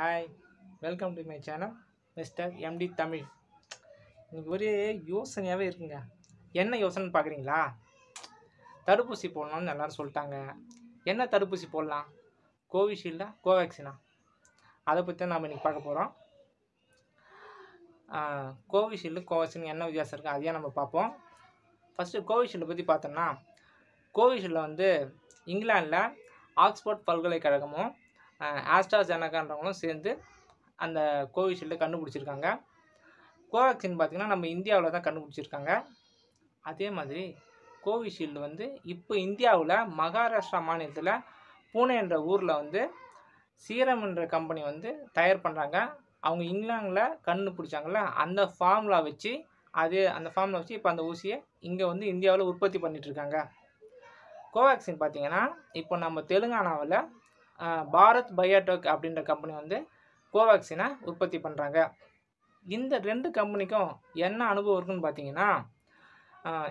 hi welcome to my channel mister MD Tamil இன்றைக்கி ஒரே யோசனையாகவே இருக்குங்க என்ன யோசனைன்னு பார்க்குறீங்களா தடுப்பூசி போடணும்னு எல்லோரும் சொல்லிட்டாங்க என்ன தடுப்பூசி போடலாம் கோவிஷீல்டா கோவேக்சினா அதை பற்றி தான் நாம் இன்றைக்கி பார்க்க போகிறோம் கோவிஷீல்டு கோவேக்சின் என்ன வித்தியாசம் இருக்குது அதையே நம்ம பார்ப்போம் ஃபஸ்ட்டு கோவிஷீல்டு பற்றி பார்த்தோம்னா கோவிஷீல்டில் வந்து இங்கிலாண்டில் ஆக்ஸ்போர்ட் பல்கலைக்கழகமும் ஆஸ்ட்ராஜெனக்கான்றவங்களும் சேர்ந்து அந்த கோவிஷீல்டை கண்டுபிடிச்சிருக்காங்க கோவேக்சின் பார்த்திங்கன்னா நம்ம இந்தியாவில் தான் கண்டுபிடிச்சிருக்காங்க அதே மாதிரி கோவிஷீல்டு வந்து இப்போ இந்தியாவில் மகாராஷ்டிரா மாநிலத்தில் பூனே என்ற ஊரில் வந்து சீரம் என்ற கம்பெனி வந்து தயார் பண்ணுறாங்க அவங்க இங்கிலாந்தில் கண்டுபிடிச்சாங்கள்ல அந்த ஃபார்ம்லாம் வச்சு அது அந்த ஃபார்மில் வச்சு இப்போ அந்த ஊசியை இங்கே வந்து இந்தியாவில் உற்பத்தி பண்ணிகிட்ருக்காங்க கோவேக்சின் பார்த்திங்கன்னா இப்போ நம்ம தெலுங்கானாவில் பாரத் பயோடெக் அப்படின்ற கம்பெனி வந்து கோவேக்சினை உற்பத்தி பண்ணுறாங்க இந்த ரெண்டு கம்பெனிக்கும் என்ன அனுபவம் இருக்குன்னு பார்த்தீங்கன்னா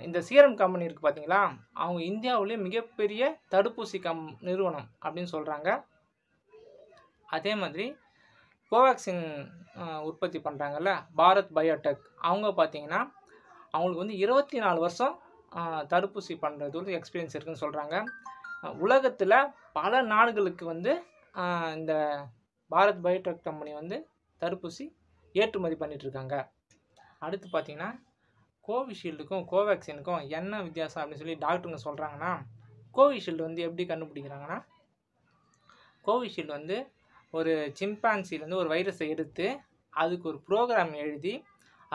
இந்த சீரம் கம்பெனி இருக்குது பார்த்தீங்களா அவங்க இந்தியாவிலே மிகப்பெரிய தடுப்பூசி கம் நிறுவனம் அப்படின்னு சொல்கிறாங்க அதே மாதிரி கோவேக்சின் உற்பத்தி பண்ணுறாங்கல்ல பாரத் பயோடெக் அவங்க பார்த்தீங்கன்னா அவங்களுக்கு வந்து இருபத்தி நாலு வருஷம் தடுப்பூசி பண்ணுறது வந்து எக்ஸ்பீரியன்ஸ் இருக்குதுன்னு சொல்கிறாங்க உலகத்தில் பல நாடுகளுக்கு வந்து இந்த பாரத் பயோடெக் கம்பெனி வந்து தடுப்பூசி ஏற்றுமதி பண்ணிகிட்ருக்காங்க அடுத்து பார்த்தீங்கன்னா கோவிஷீல்டுக்கும் கோவேக்சினுக்கும் என்ன வித்தியாசம் அப்படின்னு சொல்லி டாக்டருங்க சொல்கிறாங்கன்னா கோவிஷீல்டு வந்து எப்படி கண்டுபிடிக்கிறாங்கன்னா கோவிஷீல்டு வந்து ஒரு சிம்பான்சிலேருந்து ஒரு வைரஸை எடுத்து அதுக்கு ஒரு ப்ரோக்ராம் எழுதி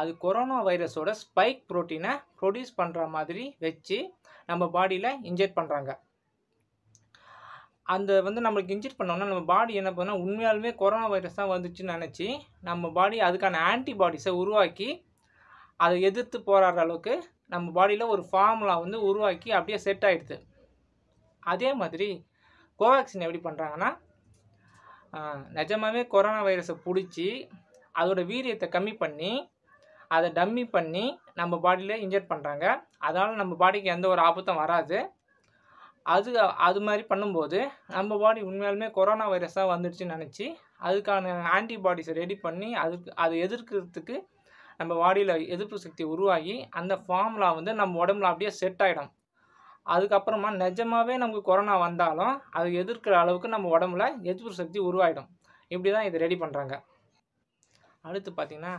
அது கொரோனா வைரஸோட ஸ்பைக் ப்ரோட்டீனை ப்ரொடியூஸ் பண்ணுற மாதிரி வச்சு நம்ம பாடியில் இன்ஜெக்ட் பண்ணுறாங்க அந்த வந்து நம்மளுக்கு இன்ஜெக்ட் பண்ணோம்னா நம்ம பாடி என்ன பண்ணால் உண்மையாலுமே கொரோனா வைரஸ் தான் வந்துச்சுன்னு நினச்சி நம்ம பாடி அதுக்கான ஆன்டிபாடிஸை உருவாக்கி அதை எதிர்த்து போராடுற அளவுக்கு நம்ம பாடியில் ஒரு ஃபார்முலா வந்து உருவாக்கி அப்படியே செட் ஆகிடுது அதே மாதிரி கோவேக்சின் எப்படி பண்ணுறாங்கன்னா நிஜமாகவே கொரோனா வைரஸை பிடிச்சி அதோடய வீரியத்தை கம்மி பண்ணி அதை டம்மி பண்ணி நம்ம பாடியில் இன்ஜெக்ட் பண்ணுறாங்க அதனால் நம்ம பாடிக்கு எந்த ஒரு ஆபத்தும் வராது அது அது மாதிரி பண்ணும்போது நம்ம பாடி உண்மையாலுமே கொரோனா வைரஸாக வந்துடுச்சுன்னு நினச்சி அதுக்கான ஆன்டிபாடிஸை ரெடி பண்ணி அதுக்கு அதை எதிர்க்கிறதுக்கு நம்ம பாடியில் எதிர்ப்பு சக்தி உருவாகி அந்த ஃபார்ம்லா வந்து நம்ம உடம்புல அப்படியே செட் ஆகிடும் அதுக்கப்புறமா நிஜமாகவே நமக்கு கொரோனா வந்தாலும் அதை எதிர்க்கிற அளவுக்கு நம்ம உடம்புல எதிர்ப்பு சக்தி உருவாகிடும் இப்படி தான் இதை ரெடி பண்ணுறாங்க அடுத்து பார்த்தீங்கன்னா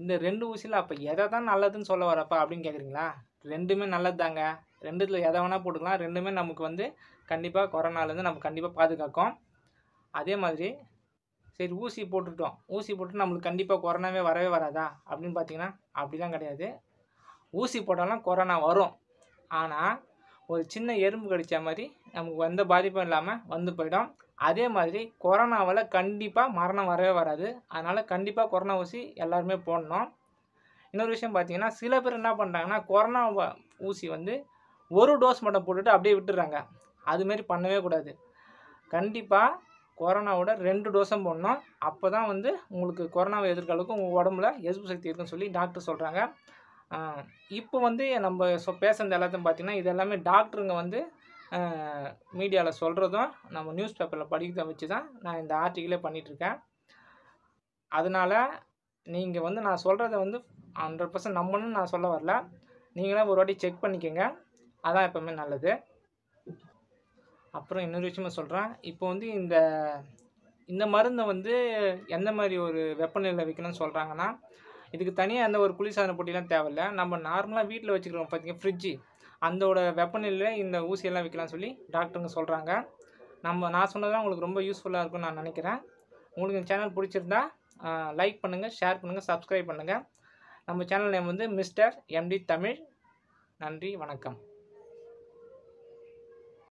இந்த ரெண்டு ஊசியில் அப்போ எதை தான் நல்லதுன்னு சொல்ல வரப்பா அப்படின்னு கேட்குறீங்களா ரெண்டுமே நல்லது தாங்க ரெண்டுத்தில் எதை வேணால் போட்டுக்கலாம் ரெண்டுமே நமக்கு வந்து கண்டிப்பாக கொரோனாலேருந்து நம்ம கண்டிப்பாக பாதுகாக்கும் அதே மாதிரி சரி ஊசி போட்டுட்டோம் ஊசி போட்டு நம்மளுக்கு கண்டிப்பாக கொரோனாவே வரவே வராதா அப்படின்னு பார்த்தீங்கன்னா அப்படிலாம் கிடையாது ஊசி போட்டாலும் கொரோனா வரும் ஆனால் ஒரு சின்ன எறும்பு கடித்த மாதிரி நமக்கு எந்த பாதிப்பும் இல்லாமல் வந்து போயிடும் அதே மாதிரி கொரோனாவில் கண்டிப்பாக மரணம் வரவே வராது அதனால் கண்டிப்பாக கொரோனா ஊசி எல்லாருமே போடணும் இன்னொரு விஷயம் பார்த்தீங்கன்னா சில பேர் என்ன பண்ணுறாங்கன்னா கொரோனா ஊசி வந்து ஒரு டோஸ் மட்டும் போட்டுட்டு அப்படியே விட்டுறாங்க அதுமாரி பண்ணவே கூடாது கண்டிப்பாக கொரோனாவோட ரெண்டு டோஸும் போடணும் அப்போ தான் வந்து உங்களுக்கு கொரோனாவை எதிர்காலுக்கு உங்கள் உடம்புல எதிர்ப்பு சக்தி இருக்குன்னு சொல்லி டாக்டர் சொல்கிறாங்க இப்போ வந்து நம்ம சொ பேசுகிறது எல்லாத்தையும் பார்த்திங்கன்னா இது எல்லாமே டாக்டருங்க வந்து மீடியாவில் சொல்கிறதும் நம்ம நியூஸ் பேப்பரில் படிக்கிறத வச்சு தான் நான் இந்த ஆர்டிக்கிளே பண்ணிகிட்ருக்கேன் அதனால் நீங்கள் வந்து நான் சொல்கிறத வந்து ஹண்ட்ரட் பர்சன்ட் நம்பணும்னு நான் சொல்ல வரல நீங்களாம் ஒரு வாட்டி செக் பண்ணிக்கோங்க அதான் எப்போவுமே நல்லது அப்புறம் இன்னொரு விஷயமா சொல்கிறேன் இப்போ வந்து இந்த இந்த மருந்தை வந்து எந்த மாதிரி ஒரு வெப்பநிலையில் வைக்கணும்னு சொல்கிறாங்கன்னா இதுக்கு தனியாக எந்த ஒரு குளிர்சாதன போட்டிலாம் தேவையில்ல நம்ம நார்மலாக வீட்டில் வச்சுக்கிறோம் பார்த்தீங்கன்னா ஃப்ரிட்ஜு அந்தோட வெப்பநிலையில் இந்த ஊசியெல்லாம் வைக்கலாம்னு சொல்லி டாக்டருங்க சொல்கிறாங்க நம்ம நான் சொன்னதெல்லாம் உங்களுக்கு ரொம்ப யூஸ்ஃபுல்லாக இருக்கும்னு நான் நினைக்கிறேன் உங்களுக்கு இந்த சேனல் பிடிச்சிருந்தா லைக் பண்ணுங்கள் ஷேர் பண்ணுங்கள் சப்ஸ்கிரைப் பண்ணுங்கள் நம்ம சேனல் நேம் வந்து மிஸ்டர் எம்டி தமிழ் நன்றி வணக்கம்